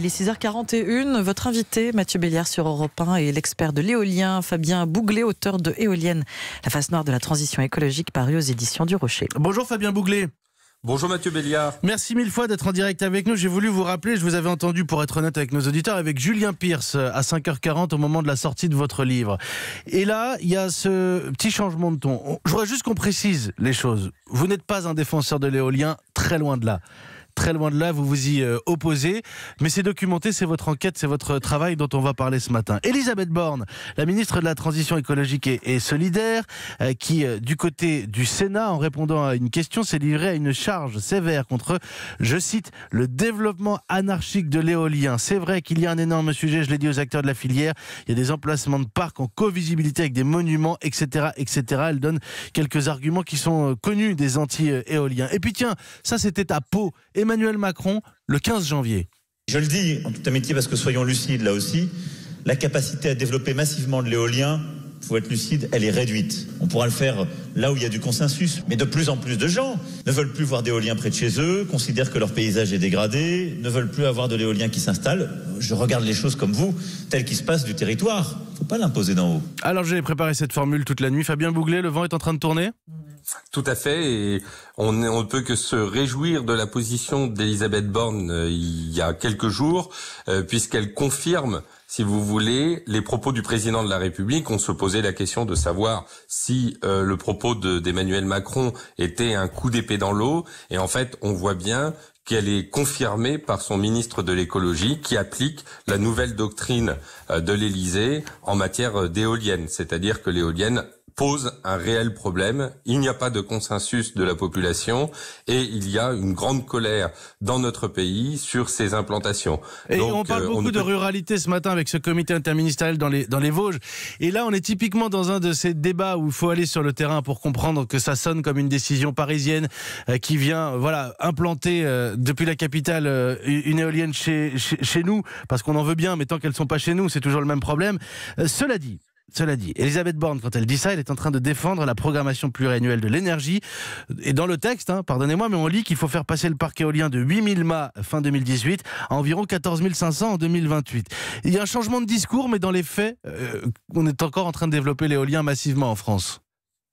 Il est 6h41. Votre invité, Mathieu Béliard sur Europe 1 et l'expert de l'éolien, Fabien Bouglet, auteur de Éolienne, la face noire de la transition écologique paru aux éditions du Rocher. Bonjour Fabien Bouglet. Bonjour Mathieu Béliard. Merci mille fois d'être en direct avec nous. J'ai voulu vous rappeler, je vous avais entendu pour être honnête avec nos auditeurs, avec Julien Pierce à 5h40 au moment de la sortie de votre livre. Et là, il y a ce petit changement de ton. Je voudrais juste qu'on précise les choses. Vous n'êtes pas un défenseur de l'éolien, très loin de là. Très loin de là, vous vous y euh, opposez. Mais c'est documenté, c'est votre enquête, c'est votre travail dont on va parler ce matin. Elisabeth Borne, la ministre de la Transition écologique et, solidaire, euh, qui, euh, du côté du Sénat, en répondant à une question, s'est livrée à une charge sévère contre, je cite, le développement anarchique de l'éolien. C'est vrai qu'il y a un énorme sujet, je l'ai dit aux acteurs de la filière. Il y a des emplacements de parcs en co-visibilité avec des monuments, etc., etc. Elle donne quelques arguments qui sont connus des anti-éoliens. Et puis tiens, ça c'était à peau. Emmanuel Macron le 15 janvier. Je le dis en toute amitié parce que soyons lucides là aussi, la capacité à développer massivement de l'éolien, il faut être lucide, elle est réduite. On pourra le faire là où il y a du consensus, mais de plus en plus de gens ne veulent plus voir d'éolien près de chez eux, considèrent que leur paysage est dégradé, ne veulent plus avoir de l'éolien qui s'installe. Je regarde les choses comme vous, telles qu'il se passe du territoire pas l'imposer d'en haut. Alors j'ai préparé cette formule toute la nuit. Fabien Bouglet, le vent est en train de tourner Tout à fait, et on ne peut que se réjouir de la position d'Elisabeth Borne euh, il y a quelques jours, euh, puisqu'elle confirme si vous voulez, les propos du président de la République, on se posait la question de savoir si euh, le propos d'Emmanuel Macron était un coup d'épée dans l'eau. Et en fait, on voit bien qu'elle est confirmée par son ministre de l'écologie qui applique la nouvelle doctrine euh, de l'Élysée en matière euh, d'éolienne, c'est-à-dire que l'éolienne pose un réel problème. Il n'y a pas de consensus de la population et il y a une grande colère dans notre pays sur ces implantations. Et on parle euh, beaucoup de ruralité ce matin avec ce comité interministériel dans les, dans les Vosges. Et là, on est typiquement dans un de ces débats où il faut aller sur le terrain pour comprendre que ça sonne comme une décision parisienne euh, qui vient euh, voilà, implanter depuis la capitale une éolienne chez, chez, chez nous, parce qu'on en veut bien, mais tant qu'elles ne sont pas chez nous, c'est toujours le même problème. cela dit, cela dit, Elisabeth Borne, quand elle dit ça, elle est en train de défendre la programmation pluriannuelle de l'énergie. Et dans le texte, hein, pardonnez-moi, mais on lit qu'il faut faire passer le parc éolien de 8000 mâts fin 2018 à environ 14 500 en 2028. Il y a un changement de discours, mais dans les faits, euh, on est encore en train de développer l'éolien massivement en France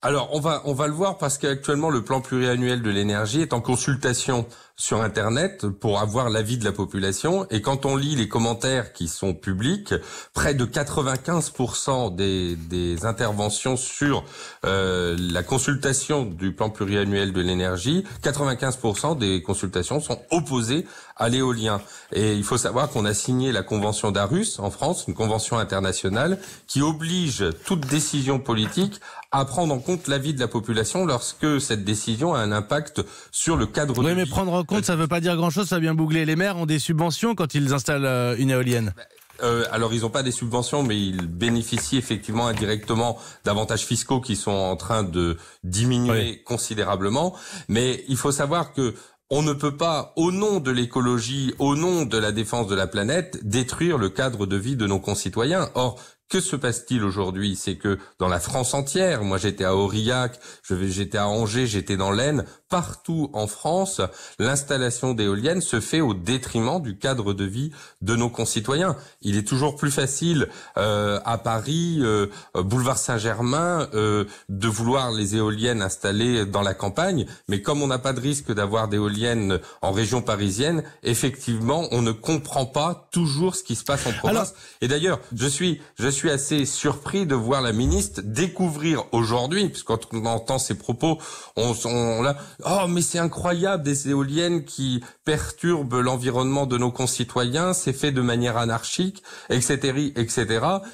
alors on va on va le voir parce qu'actuellement le plan pluriannuel de l'énergie est en consultation sur internet pour avoir l'avis de la population et quand on lit les commentaires qui sont publics, près de 95% des, des interventions sur euh, la consultation du plan pluriannuel de l'énergie, 95% des consultations sont opposées à l'éolien. Et il faut savoir qu'on a signé la convention d'Arus en France, une convention internationale qui oblige toute décision politique à prendre en compte l'avis de la population lorsque cette décision a un impact sur le cadre. Oui, mais prendre en compte, ça ne veut pas dire grand-chose. Ça vient boucler Les maires ont des subventions quand ils installent euh, une éolienne. Bah, euh, alors ils n'ont pas des subventions, mais ils bénéficient effectivement indirectement d'avantages fiscaux qui sont en train de diminuer considérablement. Mais il faut savoir que on ne peut pas, au nom de l'écologie, au nom de la défense de la planète, détruire le cadre de vie de nos concitoyens. Or, que se passe-t-il aujourd'hui C'est que dans la France entière, moi j'étais à Aurillac, j'étais à Angers, j'étais dans l'Aisne, partout en France, l'installation d'éoliennes se fait au détriment du cadre de vie de nos concitoyens. Il est toujours plus facile euh, à Paris, euh, boulevard Saint-Germain, euh, de vouloir les éoliennes installées dans la campagne, mais comme on n'a pas de risque d'avoir d'éoliennes en région parisienne, effectivement, on ne comprend pas toujours ce qui se passe en province. Et d'ailleurs, je suis, je suis assez surpris de voir la ministre découvrir aujourd'hui, puisque quand on entend ses propos, on, on là, oh mais c'est incroyable des éoliennes qui perturbent l'environnement de nos concitoyens, c'est fait de manière anarchique, etc., etc.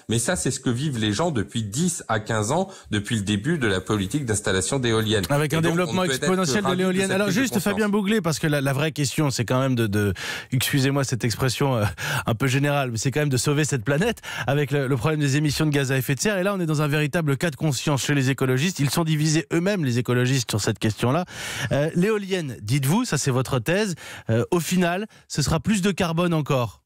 Mais ça, c'est ce que vivent les gens depuis 10 à 15 ans, depuis le début de la politique d'installation d'éoliennes. Avec un développement exponentiel de l'éolienne. Alors juste, Fabien Bouglé, parce que la, vraie question, c'est quand même de, excusez-moi cette expression euh, un peu générale, mais c'est quand même de sauver cette planète avec le problème des émissions de gaz à effet de serre. Et là, on est dans un véritable cas de conscience chez les écologistes. Ils sont divisés eux-mêmes, les écologistes, sur cette question-là. Euh, l'éolienne, dites-vous, ça c'est votre thèse, euh, au final, ce sera plus de carbone encore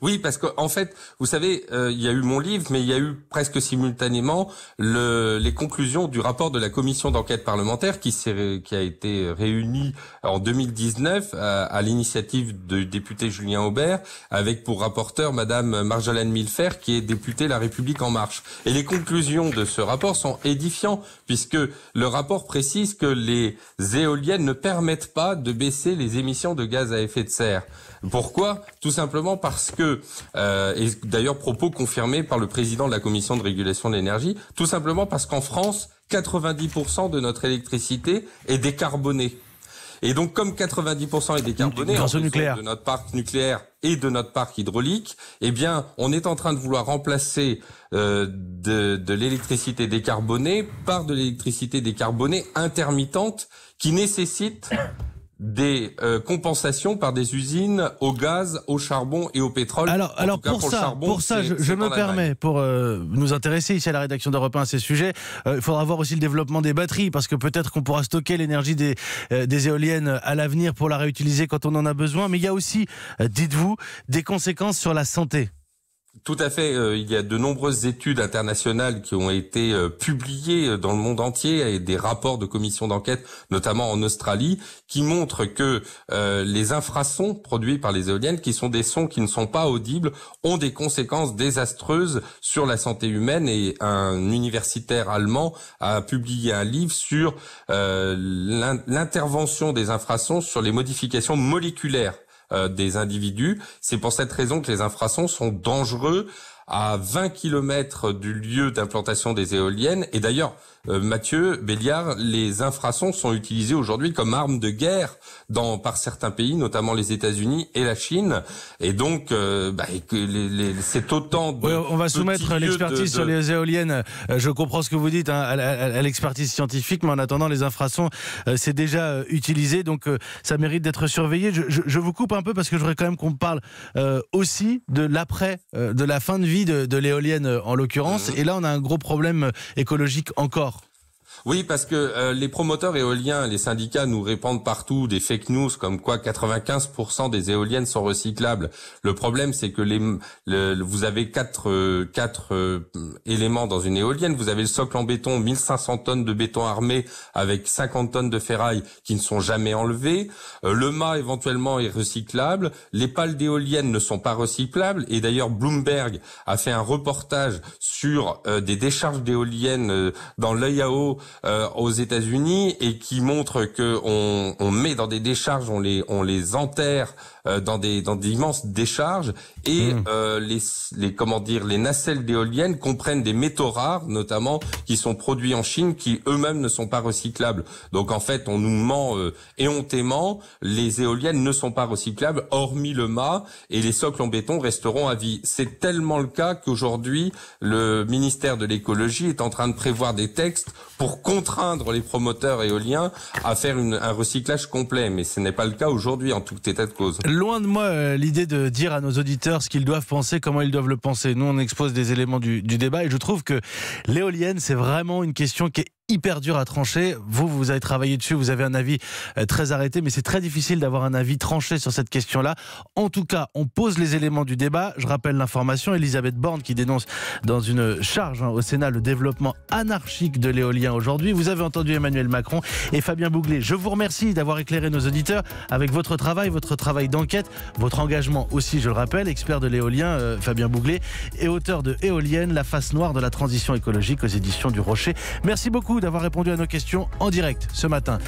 oui, parce que en fait, vous savez, euh, il y a eu mon livre, mais il y a eu presque simultanément le, les conclusions du rapport de la commission d'enquête parlementaire qui, qui a été réunie en 2019 euh, à, l'initiative du député Julien Aubert, avec pour rapporteur Madame Marjolaine Milfer, qui est députée La République en Marche. Et les conclusions de ce rapport sont édifiantes, puisque le rapport précise que les éoliennes ne permettent pas de baisser les émissions de gaz à effet de serre. Pourquoi Tout simplement parce que, euh, et d'ailleurs propos confirmé par le président de la commission de régulation de l'énergie, tout simplement parce qu'en France, 90% de notre électricité est décarbonée. Et donc, comme 90% est décarbonée, en de notre parc nucléaire et de notre parc hydraulique, eh bien, on est en train de vouloir remplacer euh, de, de l'électricité décarbonée par de l'électricité décarbonée intermittente qui nécessite des euh, compensations par des usines au gaz, au charbon et au pétrole. Alors, alors pour, ça, pour ça, je, me permets, pour nous intéresser ici à la rédaction d'Europe 1 à ces sujets, euh, il faudra voir aussi le développement des batteries, parce que peut-être qu'on pourra stocker l'énergie des, euh, des éoliennes à l'avenir pour la réutiliser quand on en a besoin, mais il y a aussi, dites-vous, des conséquences sur la santé. Tout à fait. Euh, il y a de nombreuses études internationales qui ont été euh, publiées euh, dans le monde entier et des rapports de commissions d'enquête, notamment en Australie, qui montrent que les infrasons produits par les éoliennes, qui sont des sons qui ne sont pas audibles, ont des conséquences désastreuses sur la santé humaine. Et un universitaire allemand a publié un livre sur l'intervention des infrasons sur les modifications moléculaires euh, des individus. C'est pour cette raison que les infrasons sont dangereux à 20 km du lieu d'implantation des éoliennes. Et d'ailleurs, euh, Mathieu Béliard, les infrasons sont utilisés aujourd'hui comme armes de guerre dans, par certains pays, notamment les États-Unis et la Chine. Et donc, euh, bah, c'est autant on va soumettre l'expertise sur les éoliennes, euh, je comprends ce que vous dites, hein, à, l'expertise scientifique, mais en attendant, les infrasons, c'est déjà utilisé, donc ça mérite d'être surveillé. Je, vous coupe un peu parce que je voudrais quand même qu'on parle aussi de l'après, de la fin de vie de l'éolienne en l'occurrence. Mmh. Et là, on a un gros problème écologique encore. Oui, parce que euh, les promoteurs éoliens, les syndicats nous répandent partout des fake news comme quoi 95% des éoliennes sont recyclables. Le problème, c'est que les, vous avez quatre, euh, euh, éléments dans une éolienne. Vous avez le socle en béton, 1500 tonnes de béton armé avec 50 tonnes de ferraille qui ne sont jamais enlevées. le mât éventuellement est recyclable. Les pales d'éoliennes ne sont pas recyclables. Et d'ailleurs, Bloomberg a fait un reportage sur des décharges d'éoliennes dans l'œil euh, aux États-Unis et qui montre que on, on, met dans des décharges, on les on les enterre euh, dans des dans d'immenses décharges et hmm. euh, les les comment dire les nacelles d'éoliennes comprennent des métaux rares notamment qui sont produits en Chine qui eux-mêmes ne sont pas recyclables. Donc en fait, on nous ment éhontément, les éoliennes ne sont pas recyclables hormis le mât et les socles en béton resteront à vie. C'est tellement le cas qu'aujourd'hui, le ministère de l'écologie est en train de prévoir des textes pour contraindre les promoteurs éoliens à faire un recyclage complet. Mais ce n'est pas le cas aujourd'hui en tout état de cause. Loin de moi euh, l'idée de dire à nos auditeurs ce qu'ils doivent penser, comment ils doivent le penser. Nous, on expose des éléments du, du débat et je trouve que l'éolienne, c'est vraiment une question qui est hyper dur à trancher. Vous, vous avez travaillé dessus, vous avez un avis euh, très arrêté, mais c'est très difficile d'avoir un avis tranché sur cette question-là. En tout cas, on pose les éléments du débat. Je rappelle l'information, Elisabeth Borne qui dénonce dans une charge hein, au Sénat le développement anarchique de l'éolien aujourd'hui. Vous avez entendu Emmanuel Macron et Fabien Bouglet. Je vous remercie d'avoir éclairé nos auditeurs avec votre travail, votre travail d'enquête, votre engagement aussi, je le rappelle, expert de l'éolien euh, Fabien Bouglé et auteur de Éolienne, la face noire de la transition écologique aux éditions du Rocher. Merci beaucoup d'avoir répondu à nos questions en direct ce matin.